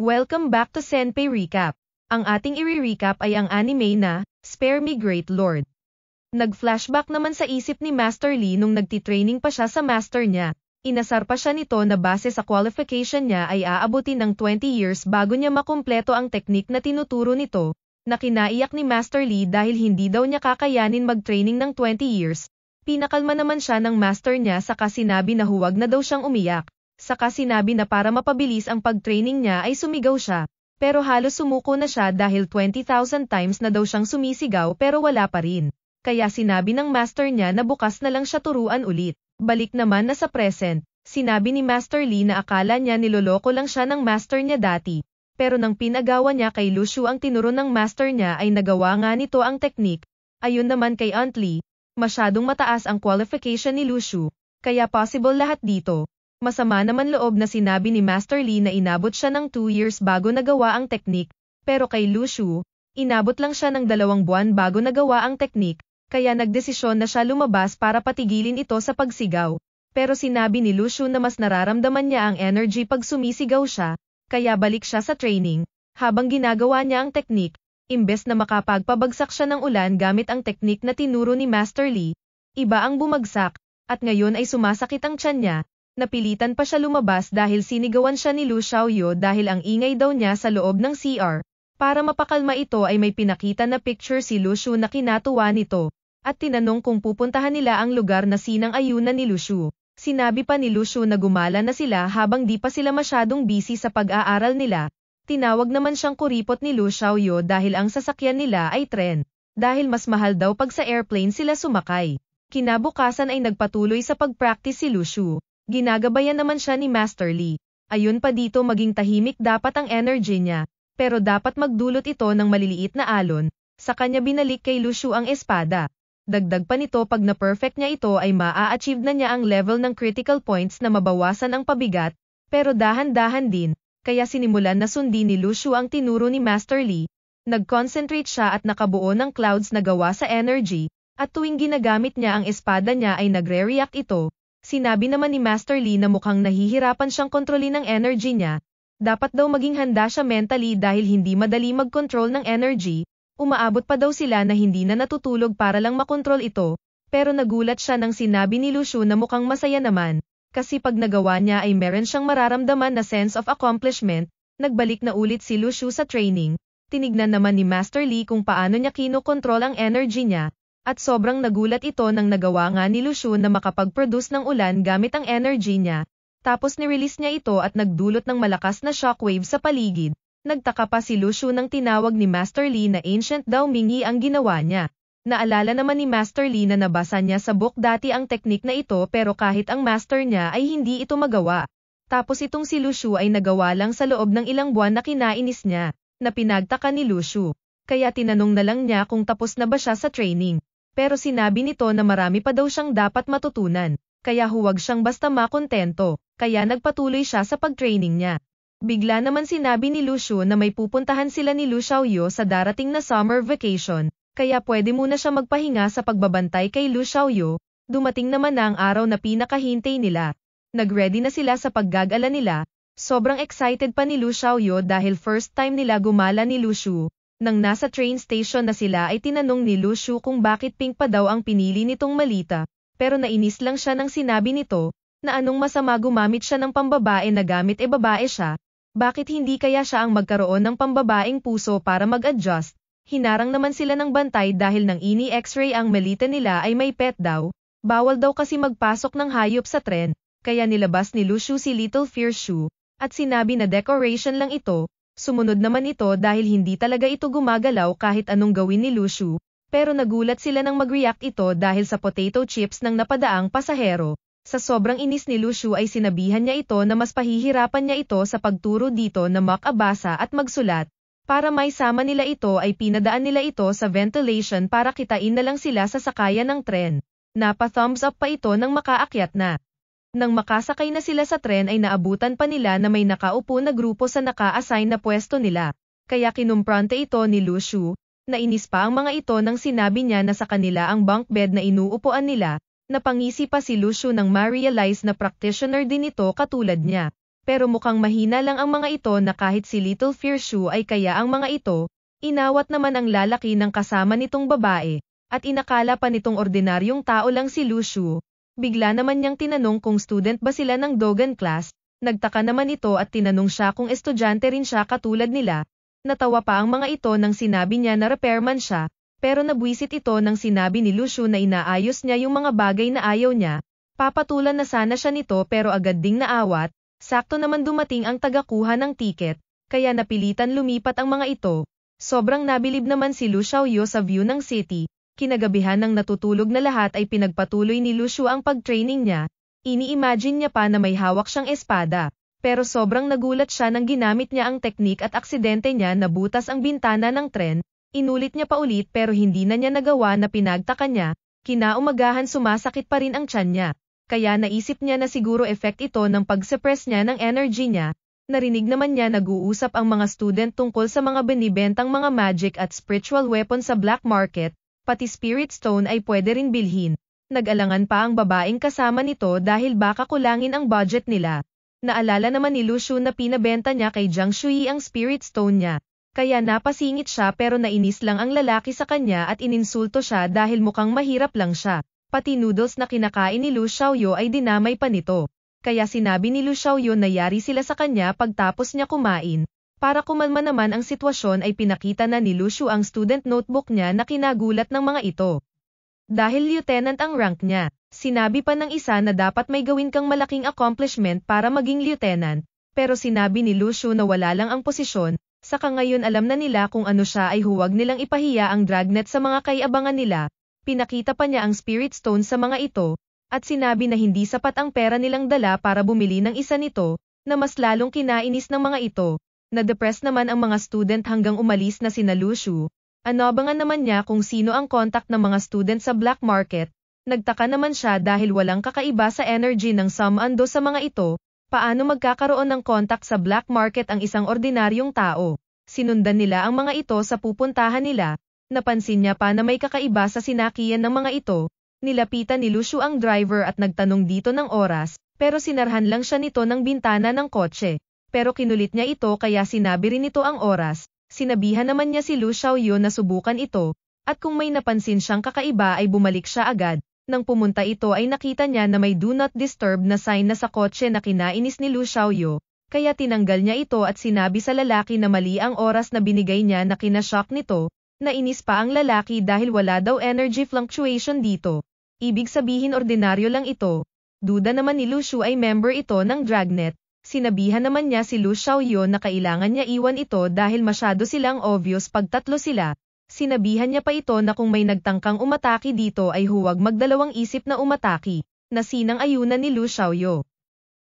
Welcome back to Senpai Recap. Ang ating i-recap ay ang anime na, Spare Me Great Lord. Nag-flashback naman sa isip ni Master Lee nung nagtitraining pa siya sa master niya. Inasar pa siya nito na base sa qualification niya ay aabutin ng 20 years bago niya makumpleto ang technique na tinuturo nito, na kinaiyak ni Master Lee dahil hindi daw niya kakayanin mag-training ng 20 years, Pinakalma naman siya ng master niya sa kasinabi na huwag na daw siyang umiyak. Saka sinabi na para mapabilis ang pag-training niya ay sumigaw siya. Pero halos sumuko na siya dahil 20,000 times na daw siyang sumisigaw pero wala pa rin. Kaya sinabi ng master niya na bukas na lang siya turuan ulit. Balik naman na sa present, sinabi ni Master Lee na akala niya niloloko lang siya ng master niya dati. Pero nang pinagawa niya kay Lucio ang tinuro ng master niya ay nagawa nga nito ang technique. Ayun naman kay Aunt Lee, masyadong mataas ang qualification ni Lucio, kaya possible lahat dito. Masama naman loob na sinabi ni Master Lee na inabot siya ng 2 years bago nagawa ang technique, pero kay Lu Xu, inabot lang siya ng dalawang buwan bago nagawa ang technique, kaya nagdesisyon na siya lumabas para patigilin ito sa pagsigaw. Pero sinabi ni Lu Xu na mas nararamdaman niya ang energy pag sumisigaw siya, kaya balik siya sa training. Habang ginagawa niya ang technique, imbes na makapagpabagsak siya ng ulan gamit ang technique na tinuro ni Master Lee, iba ang bumagsak, at ngayon ay sumasakit ang tiyan niya, napilitan pa siya lumabas dahil sinigawan siya ni Lu Xiaoyo dahil ang ingay daw niya sa loob ng CR. Para mapakalma ito ay may pinakita na picture si Lu Xu na kinatuwa nito, at tinanong kung pupuntahan nila ang lugar na sinang ayunan ni Lu Xu. Sinabi pa ni Lu Xu na gumala na sila habang di pa sila masyadong busy sa pag-aaral nila. Tinawag naman siyang kuripot ni Lu Xiaoyo dahil ang sasakyan nila ay tren dahil mas mahal daw pag sa airplane sila sumakay. Kinabukasan ay nagpatuloy sa pag-practice si Lushu. Ginagabayan naman siya ni Master Lee. Ayun pa dito maging tahimik dapat ang energy niya, pero dapat magdulot ito ng maliliit na alon. Sa kanya binalik kay Lushu ang espada. Dagdag pa nito pag na-perfect niya ito ay maa-achieve na niya ang level ng critical points na mabawasan ang pabigat, pero dahan-dahan din, kaya sinimulan na sundin ni Lushu ang tinuro ni Master Lee, Nag-concentrate siya at nakabuo ng clouds na gawa sa energy, at tuwing ginagamit niya ang espada niya ay nagre-react ito, Sinabi naman ni Master Lee na mukhang nahihirapan siyang kontrolin ang energy niya, dapat daw maging handa siya mentally dahil hindi madali mag-control ng energy, umaabot pa daw sila na hindi na natutulog para lang makontrol ito, pero nagulat siya nang sinabi ni Lucio na mukhang masaya naman, kasi pag nagawa niya ay meron siyang mararamdaman na sense of accomplishment, nagbalik na ulit si Lucio sa training, tinignan naman ni Master Lee kung paano niya kinokontrol ang energy niya, at sobrang nagulat ito nang nagawa nga ni Lucian na makapag-produce ng ulan gamit ang energy niya. Tapos nirelease niya ito at nagdulot ng malakas na shockwave sa paligid. Nagtaka pa si Lucian nang tinawag ni Master Li na ancient daw Mingyi ang ginawa niya. Naalala naman ni Master Li na nabasa niya sa book dati ang teknik na ito pero kahit ang master niya ay hindi ito magawa. Tapos itong si Luciu ay nagawa lang sa loob ng ilang buwan na kinainis niya, na pinagtaka ni Luciu. Kaya tinanong na lang niya kung tapos na ba siya sa training pero sinabi nito na marami pa daw siyang dapat matutunan, kaya huwag siyang basta makontento, kaya nagpatuloy siya sa pagtraining niya. Bigla naman sinabi ni Lucio na may pupuntahan sila ni Lu Xiaoyu sa darating na summer vacation, kaya pwede muna siya magpahinga sa pagbabantay kay Lu Xiaoyu, dumating naman na ang araw na pinakahintay nila. Nagready na sila sa paggagala nila, sobrang excited pa ni Lu Xiaoyu dahil first time nila gumala ni Lu Xu, nang nasa train station na sila ay tinanong ni Lucio kung bakit pink pa daw ang pinili nitong malita, pero nainis lang siya nang sinabi nito, na anong masama gumamit siya ng pambabae na gamit e babae siya, bakit hindi kaya siya ang magkaroon ng pambabaeng puso para mag-adjust, hinarang naman sila ng bantay dahil nang ini x-ray ang malita nila ay may pet daw, bawal daw kasi magpasok ng hayop sa tren, kaya nilabas ni Lucio si Little Fear Shoe, at sinabi na decoration lang ito, Sumunod naman ito dahil hindi talaga ito gumagalaw kahit anong gawin ni Lushu, pero nagulat sila nang mag-react ito dahil sa potato chips ng napadaang pasahero. Sa sobrang inis ni Lushu ay sinabihan niya ito na mas pahihirapan niya ito sa pagturo dito na makabasa at magsulat. Para may sama nila ito ay pinadaan nila ito sa ventilation para kitain na lang sila sa sakayan ng tren. Napa-thumbs up pa ito ng makaakyat na. Nang makasakay na sila sa tren ay naabutan pa nila na may nakaupo na grupo sa naka-assign na pwesto nila. Kaya kinumpronte ito ni Lu Xu, nainis pa ang mga ito nang sinabi niya na sa kanila ang bunk bed na inuupuan nila, napangisi pa si Lu Xu nang ma-realize na practitioner din ito katulad niya. Pero mukhang mahina lang ang mga ito na kahit si Little Fear Shu ay kaya ang mga ito, inawat naman ang lalaki ng kasama nitong babae, at inakala pa nitong ordinaryong tao lang si Lu Xu, Bigla naman niyang tinanong kung student ba sila ng Dogan class, nagtaka naman ito at tinanong siya kung estudyante rin siya katulad nila. Natawa pa ang mga ito nang sinabi niya na repairman siya, pero nabwisit ito nang sinabi ni Lucio na inaayos niya yung mga bagay na ayaw niya. Papatulan na sana siya nito pero agad ding naawat, sakto naman dumating ang tagakuha ng tiket, kaya napilitan lumipat ang mga ito. Sobrang nabilib naman si Lu Xiaoyo sa view ng city, kinagabihan nang natutulog na lahat ay pinagpatuloy ni Lucio ang pag-training niya. Ini-imagine niya pa na may hawak siyang espada, pero sobrang nagulat siya nang ginamit niya ang teknik at aksidente niya na butas ang bintana ng tren, inulit niya pa ulit pero hindi na niya nagawa na pinagtaka niya, kinaumagahan sumasakit pa rin ang tiyan niya. Kaya naisip niya na siguro effect ito ng pag-suppress niya ng energy niya, narinig naman niya nag-uusap ang mga student tungkol sa mga binibentang mga magic at spiritual weapon sa black market, pati Spirit Stone ay pwede rin bilhin. Nag-alangan pa ang babaeng kasama nito dahil baka kulangin ang budget nila. Naalala naman ni Lucio na pinabenta niya kay Jiang Shui ang Spirit Stone niya. Kaya napasingit siya pero nainis lang ang lalaki sa kanya at ininsulto siya dahil mukhang mahirap lang siya. Pati noodles na kinakain ni Lu Xiaoyo ay dinamay pa nito. Kaya sinabi ni Lu Xiaoyo na yari sila sa kanya pagtapos niya kumain, para kumalma naman ang sitwasyon ay pinakita na ni Lucio ang student notebook niya na kinagulat ng mga ito. Dahil lieutenant ang rank niya, sinabi pa ng isa na dapat may gawin kang malaking accomplishment para maging lieutenant, pero sinabi ni Lucio na wala lang ang posisyon, saka ngayon alam na nila kung ano siya ay huwag nilang ipahiya ang dragnet sa mga kayabangan nila, pinakita pa niya ang spirit stone sa mga ito, at sinabi na hindi sapat ang pera nilang dala para bumili ng isa nito, na mas lalong kinainis ng mga ito, na-depress naman ang mga student hanggang umalis na sina Lushu. Anobangan naman niya kung sino ang contact ng mga student sa black market. Nagtaka naman siya dahil walang kakaiba sa energy ng Samando sa mga ito. Paano magkakaroon ng contact sa black market ang isang ordinaryong tao? Sinundan nila ang mga ito sa pupuntahan nila. Napansin niya pa na may kakaiba sa sinakiyan ng mga ito. Nilapitan ni Lushu ang driver at nagtanong dito ng oras, pero sinarhan lang siya nito ng bintana ng kotse pero kinulit niya ito kaya sinabi rin ito ang oras, sinabihan naman niya si Lu Xiaoyun na subukan ito, at kung may napansin siyang kakaiba ay bumalik siya agad. Nang pumunta ito ay nakita niya na may do not disturb na sign na sa kotse na kinainis ni Lu Xiaoyo, kaya tinanggal niya ito at sinabi sa lalaki na mali ang oras na binigay niya na kinashock nito, nainis pa ang lalaki dahil wala daw energy fluctuation dito. Ibig sabihin ordinaryo lang ito. Duda naman ni Lu Shu ay member ito ng Dragnet, sinabihan naman niya si Lu Xiaoyun na kailangan niya iwan ito dahil masyado silang obvious pagtatlo sila. Sinabihan niya pa ito na kung may nagtangkang umataki dito ay huwag magdalawang isip na umataki, na sinang ayunan ni Lu Xiaoyo.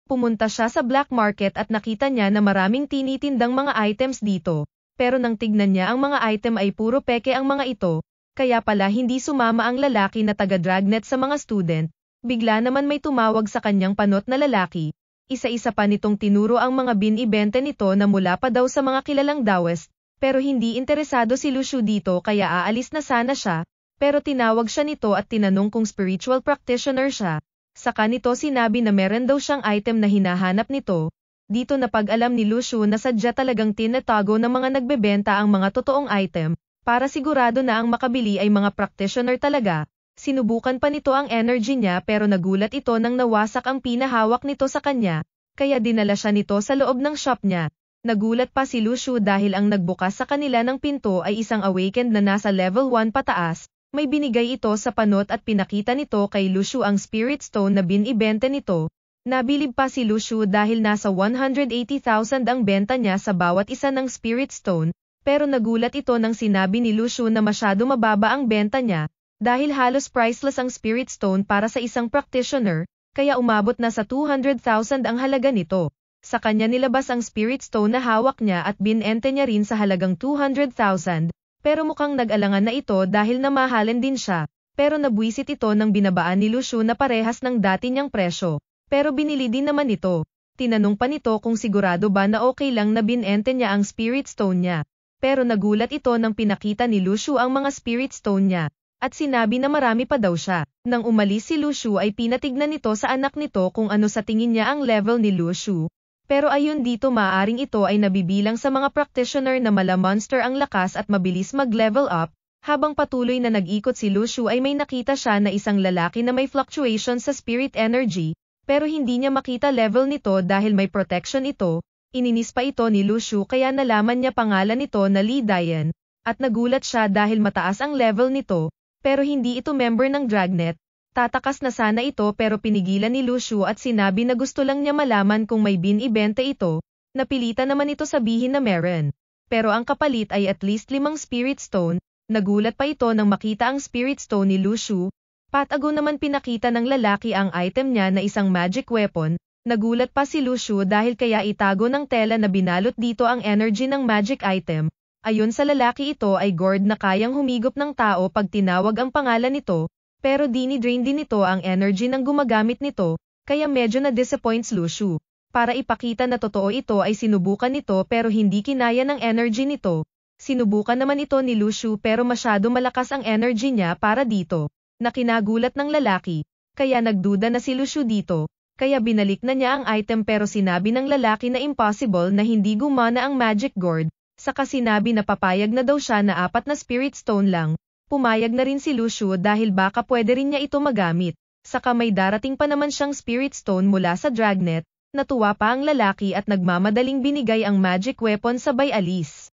Pumunta siya sa black market at nakita niya na maraming tinitindang mga items dito, pero nang tignan niya ang mga item ay puro peke ang mga ito, kaya pala hindi sumama ang lalaki na taga-dragnet sa mga student, bigla naman may tumawag sa kanyang panot na lalaki, isa-isa pa nitong tinuro ang mga binibente nito na mula pa daw sa mga kilalang dawes, pero hindi interesado si Lucio dito kaya aalis na sana siya, pero tinawag siya nito at tinanong kung spiritual practitioner siya. Saka nito sinabi na meron daw siyang item na hinahanap nito. Dito napag-alam ni Lucio na sadya talagang tinatago ng mga nagbebenta ang mga totoong item, para sigurado na ang makabili ay mga practitioner talaga, Sinubukan pa nito ang energy niya pero nagulat ito nang nawasak ang pinahawak nito sa kanya, kaya dinala siya nito sa loob ng shop niya. Nagulat pa si Lucio dahil ang nagbukas sa kanila ng pinto ay isang awakened na nasa level 1 pataas, may binigay ito sa panot at pinakita nito kay Lucio ang spirit stone na binibente nito. Nabilib pa si Lucio dahil nasa 180,000 ang benta niya sa bawat isa ng spirit stone, pero nagulat ito nang sinabi ni Lucio na masyado mababa ang benta niya, dahil halos priceless ang Spirit Stone para sa isang practitioner, kaya umabot na sa 200,000 ang halaga nito. Sa kanya nilabas ang Spirit Stone na hawak niya at binente niya rin sa halagang 200,000, pero mukhang nag-alangan na ito dahil namahalin din siya. Pero nabwisit ito ng binabaan ni Lucio na parehas ng dati niyang presyo. Pero binili din naman ito. Tinanong pa nito kung sigurado ba na okay lang na binente niya ang Spirit Stone niya. Pero nagulat ito nang pinakita ni Lucio ang mga Spirit Stone niya at sinabi na marami pa daw siya. Nang umalis si Lu Xu ay pinatignan nito sa anak nito kung ano sa tingin niya ang level ni Lu Xu. Pero ayun dito maaring ito ay nabibilang sa mga practitioner na mala monster ang lakas at mabilis mag-level up, habang patuloy na nag-ikot si Lu Xu ay may nakita siya na isang lalaki na may fluctuation sa spirit energy, pero hindi niya makita level nito dahil may protection ito, ininis pa ito ni Lu Xu kaya nalaman niya pangalan nito na Li Dian, at nagulat siya dahil mataas ang level nito, pero hindi ito member ng Dragnet. Tatakas na sana ito pero pinigilan ni Lucio at sinabi na gusto lang niya malaman kung may binibenta ito, napilitan naman ito sabihin na meron. Pero ang kapalit ay at least limang spirit stone, nagulat pa ito nang makita ang spirit stone ni Lucio, patago naman pinakita ng lalaki ang item niya na isang magic weapon, nagulat pa si Lucio dahil kaya itago ng tela na binalot dito ang energy ng magic item, Ayon sa lalaki ito ay gourd na kayang humigop ng tao pag tinawag ang pangalan nito, pero dinidrain din ito ang energy ng gumagamit nito, kaya medyo na-disappoints Lushu. Para ipakita na totoo ito ay sinubukan nito pero hindi kinaya ng energy nito. Sinubukan naman ito ni Lushu pero masyado malakas ang energy niya para dito, Nakinagulat kinagulat ng lalaki, kaya nagduda na si Lushu dito kaya binalik na niya ang item pero sinabi ng lalaki na impossible na hindi gumana ang magic gourd, Saka sinabi na papayag na daw siya na apat na spirit stone lang, pumayag na rin si Lucio dahil baka pwede rin niya ito magamit. Saka may darating pa naman siyang spirit stone mula sa dragnet, natuwa pa ang lalaki at nagmamadaling binigay ang magic weapon sabay alis.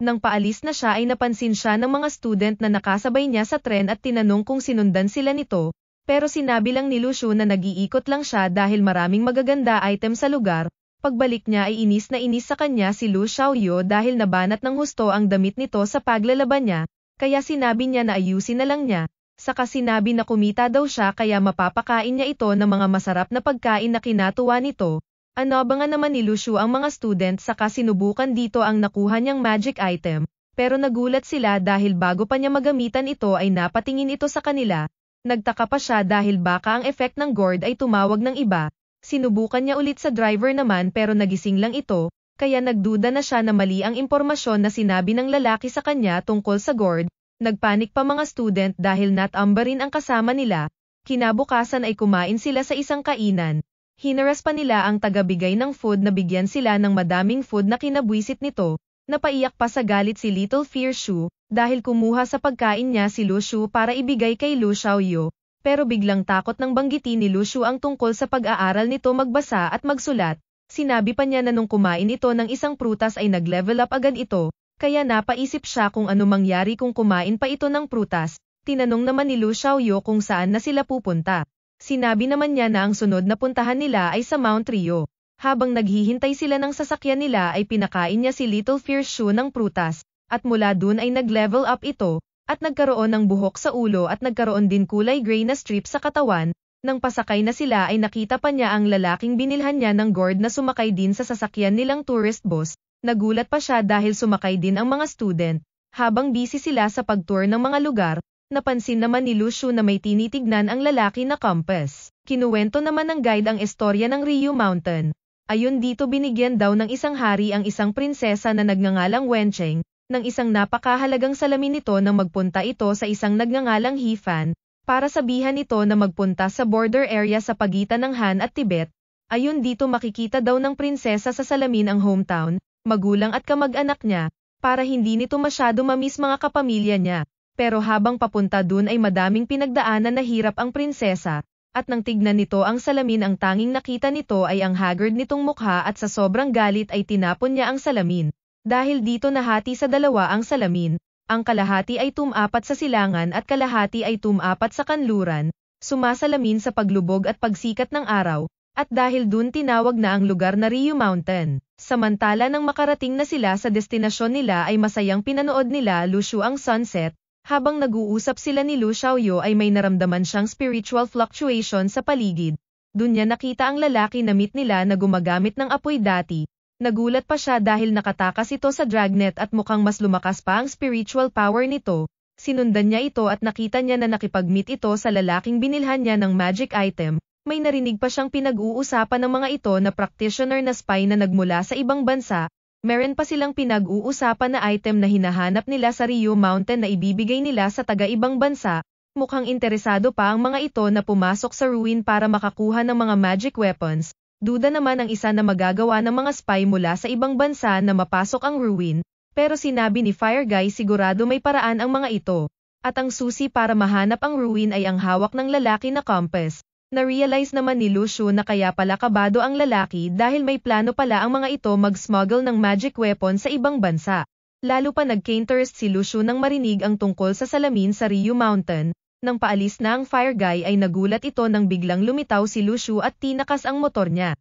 Nang paalis na siya ay napansin siya ng mga student na nakasabay niya sa tren at tinanong kung sinundan sila nito, pero sinabi lang ni Lucio na nag-iikot lang siya dahil maraming magaganda item sa lugar, Pagbalik niya ay inis na inis sa kanya si Lu Xiaoyo dahil nabanat ng husto ang damit nito sa paglalaban niya, kaya sinabi niya na ayusin na lang niya, saka sinabi na kumita daw siya kaya mapapakain niya ito ng mga masarap na pagkain na kinatuwa nito. Ano ba nga naman ni Lu Xu ang mga student saka sinubukan dito ang nakuha niyang magic item, pero nagulat sila dahil bago pa niya magamitan ito ay napatingin ito sa kanila. Nagtaka pa siya dahil baka ang effect ng gourd ay tumawag ng iba, Sinubukan niya ulit sa driver naman pero nagising lang ito, kaya nagduda na siya na mali ang impormasyon na sinabi ng lalaki sa kanya tungkol sa Gord. nagpanik pa mga student dahil natamba rin ang kasama nila, kinabukasan ay kumain sila sa isang kainan. Hinaras pa nila ang tagabigay ng food na bigyan sila ng madaming food na kinabwisit nito, napaiyak pa sa galit si Little Fear Shu, dahil kumuha sa pagkain niya si Lu Shu para ibigay kay Lu Xiaoyu pero biglang takot nang banggitin ni Lucio ang tungkol sa pag-aaral nito magbasa at magsulat. Sinabi pa niya na nung kumain ito ng isang prutas ay nag-level up agad ito, kaya napaisip siya kung ano mangyari kung kumain pa ito ng prutas. Tinanong naman ni Lucio Xiaoyo kung saan na sila pupunta. Sinabi naman niya na ang sunod na puntahan nila ay sa Mount Rio. Habang naghihintay sila ng sasakyan nila ay pinakain niya si Little Fear Shu ng prutas, at mula dun ay nag-level up ito, at nagkaroon ng buhok sa ulo at nagkaroon din kulay gray na strip sa katawan, nang pasakay na sila ay nakita pa niya ang lalaking binilhan niya ng gourd na sumakay din sa sasakyan nilang tourist bus, nagulat pa siya dahil sumakay din ang mga student, habang busy sila sa pagtour ng mga lugar, napansin naman ni Lucio na may tinitignan ang lalaki na compass. Kinuwento naman ng guide ang istorya ng Rio Mountain. Ayon dito binigyan daw ng isang hari ang isang prinsesa na nagngangalang Wencheng, ng isang napakahalagang salamin nito nang magpunta ito sa isang nagngangalang Hifan, para sabihan ito na magpunta sa border area sa pagitan ng Han at Tibet, ayun dito makikita daw ng prinsesa sa salamin ang hometown, magulang at kamag-anak niya, para hindi nito masyado mamis mga kapamilya niya. Pero habang papunta dun ay madaming pinagdaanan na hirap ang prinsesa, at nang tignan nito ang salamin ang tanging nakita nito ay ang haggard nitong mukha at sa sobrang galit ay tinapon niya ang salamin. Dahil dito nahati sa dalawa ang salamin, ang kalahati ay tumapat sa silangan at kalahati ay tumapat sa kanluran, sumasalamin sa paglubog at pagsikat ng araw, at dahil dun tinawag na ang lugar na Rio Mountain. Samantala nang makarating na sila sa destinasyon nila ay masayang pinanood nila Lushu ang sunset, habang nag-uusap sila ni Lu Xiaoyo ay may naramdaman siyang spiritual fluctuation sa paligid. Dun niya nakita ang lalaki na meet nila na gumagamit ng apoy dati, Nagulat pa siya dahil nakatakas ito sa dragnet at mukhang mas lumakas pa ang spiritual power nito. Sinundan niya ito at nakita niya na nakipag-meet ito sa lalaking binilhan niya ng magic item. May narinig pa siyang pinag-uusapan ng mga ito na practitioner na spy na nagmula sa ibang bansa. Meron pa silang pinag-uusapan na item na hinahanap nila sa Rio Mountain na ibibigay nila sa taga-ibang bansa. Mukhang interesado pa ang mga ito na pumasok sa ruin para makakuha ng mga magic weapons. Duda naman ang isa na magagawa ng mga spy mula sa ibang bansa na mapasok ang ruin, pero sinabi ni Fire Guy sigurado may paraan ang mga ito. At ang susi para mahanap ang ruin ay ang hawak ng lalaki na compass. Na-realize naman ni Lucio na kaya pala kabado ang lalaki dahil may plano pala ang mga ito mag-smuggle ng magic weapon sa ibang bansa. Lalo pa nag-interest si Lucio nang marinig ang tungkol sa salamin sa Rio Mountain, nang paalis na ang fire guy ay nagulat ito nang biglang lumitaw si Lushu at tinakas ang motor niya.